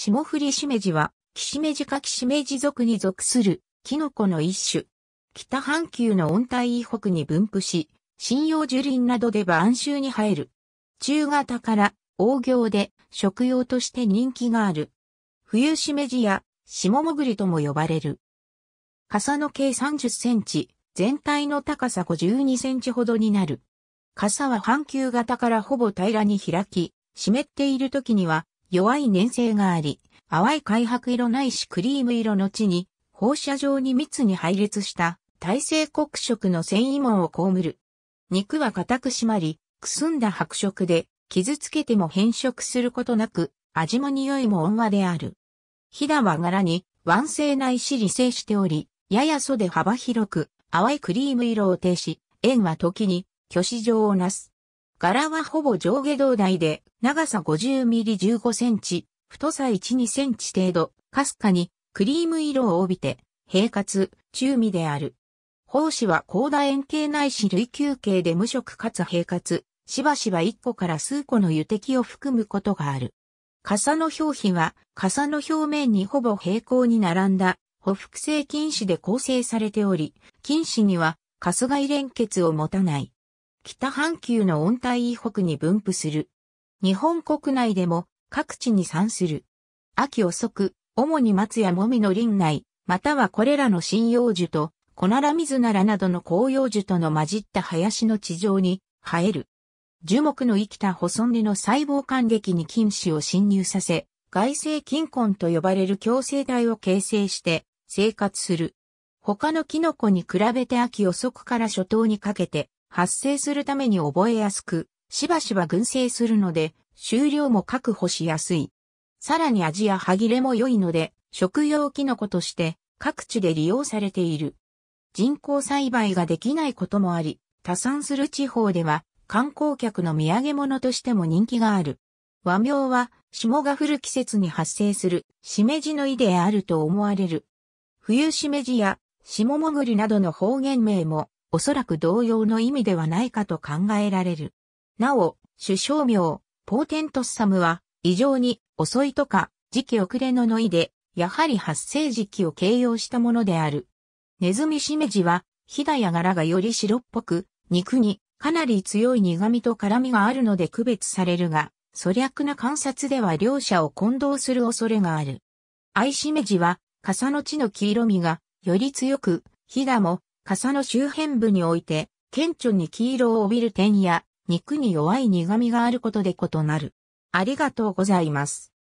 霜降りしめじは、きしめじかきしめじ属に属する、キノコの一種。北半球の温帯以北に分布し、針葉樹林などで晩秋に生える。中型から大行で食用として人気がある。冬しめじや霜潜りとも呼ばれる。傘の径30センチ、全体の高さ52センチほどになる。傘は半球型からほぼ平らに開き、湿っている時には弱い粘性があり、淡い灰白色ないしクリーム色の地に、放射状に密に配列した耐性黒色の繊維網を被る。肉は固く締まり、くすんだ白色で、傷つけても変色することなく、味も匂いも温和である。ひだは柄に、腕性ないし理性しており、やや袖幅広く、淡いクリーム色を呈し、円は時に、虚子状をなす。柄はほぼ上下胴体で、長さ50ミリ15センチ、太さ1、2センチ程度、かすかにクリーム色を帯びて、平滑、中身である。胞子は高楕円形ないし類球形で無色かつ平滑、しばしば1個から数個の油滴を含むことがある。傘の表皮は、傘の表面にほぼ平行に並んだ、補複性菌糸で構成されており、菌糸には、カスイ連結を持たない。北半球の温帯以北に分布する。日本国内でも各地に産する。秋遅く、主に松やもみの林内、またはこれらの針葉樹と、コナラミズナラなどの紅葉樹との混じった林の地上に生える。樹木の生きた細根の細胞間劇に菌糸を侵入させ、外生菌根と呼ばれる共生体を形成して生活する。他のキノコに比べて秋遅くから初冬にかけて発生するために覚えやすく、しばしば群生するので、収量も確保しやすい。さらに味や歯切れも良いので、食用キノコとして各地で利用されている。人工栽培ができないこともあり、多産する地方では観光客の土産物としても人気がある。和名は霜が降る季節に発生するしめじの意であると思われる。冬しめじや霜もぐりなどの方言名もおそらく同様の意味ではないかと考えられる。なお、首相名、ポーテントッサムは、異常に遅いとか、時期遅れのの意で、やはり発生時期を形容したものである。ネズミシメジは、ヒダや柄がより白っぽく、肉にかなり強い苦味と辛味があるので区別されるが、粗略な観察では両者を混同する恐れがある。アイシメジは、傘の地の黄色みが、より強く、ヒダも、傘の周辺部において、顕著に黄色を帯びる点や、肉に弱い苦味があることで異なる。ありがとうございます。